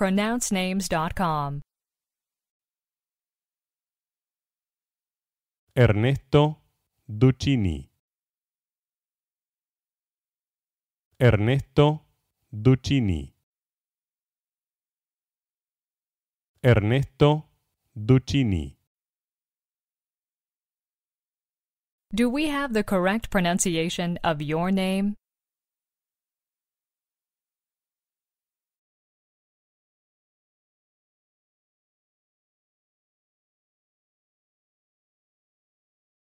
pronouncenames.com. Ernesto Ducini. Ernesto Ducini. Ernesto Ducini. Do we have the correct pronunciation of your name?